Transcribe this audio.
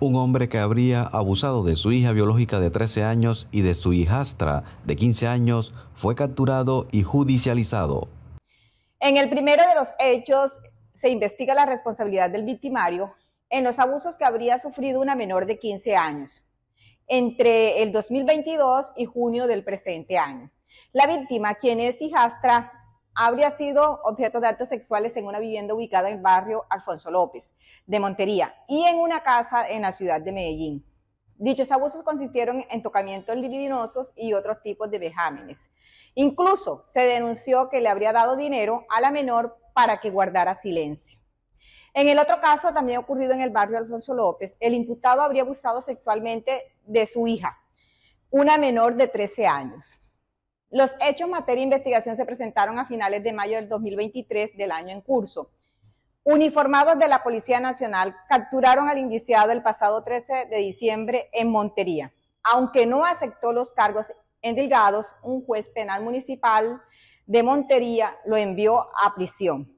un hombre que habría abusado de su hija biológica de 13 años y de su hijastra de 15 años, fue capturado y judicializado. En el primero de los hechos se investiga la responsabilidad del victimario en los abusos que habría sufrido una menor de 15 años entre el 2022 y junio del presente año. La víctima, quien es hijastra habría sido objeto de actos sexuales en una vivienda ubicada en el barrio Alfonso López de Montería y en una casa en la ciudad de Medellín. Dichos abusos consistieron en tocamientos libidinosos y otros tipos de vejámenes. Incluso se denunció que le habría dado dinero a la menor para que guardara silencio. En el otro caso, también ocurrido en el barrio Alfonso López, el imputado habría abusado sexualmente de su hija, una menor de 13 años. Los hechos materia de investigación se presentaron a finales de mayo del 2023 del año en curso. Uniformados de la Policía Nacional capturaron al indiciado el pasado 13 de diciembre en Montería. Aunque no aceptó los cargos endilgados, un juez penal municipal de Montería lo envió a prisión.